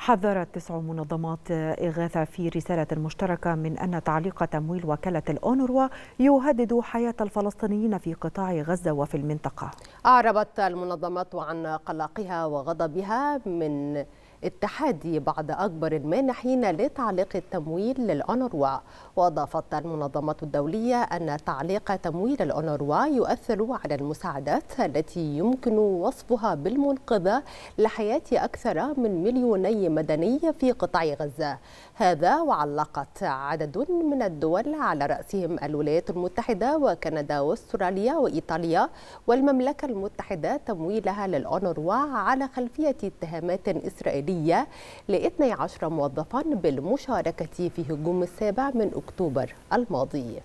حذرت تسع منظمات إغاثة في رسالة مشتركة من أن تعليق تمويل وكالة الأونروا يهدد حياة الفلسطينيين في قطاع غزة وفي المنطقة أعربت المنظمات عن قلقها وغضبها من التحدي بعد أكبر المانحين لتعليق التمويل للأونروا وأضافت المنظمة الدولية أن تعليق تمويل الأونروا يؤثر على المساعدات التي يمكن وصفها بالمنقذة لحياة أكثر من مليوني مدني في قطاع غزة هذا وعلقت عدد من الدول على رأسهم الولايات المتحدة وكندا واستراليا وإيطاليا والمملكة المتحدة تمويلها للأونروا على خلفية اتهامات إسرائيلية الحرية ل 12 موظفا بالمشاركة في هجوم السابع من أكتوبر الماضي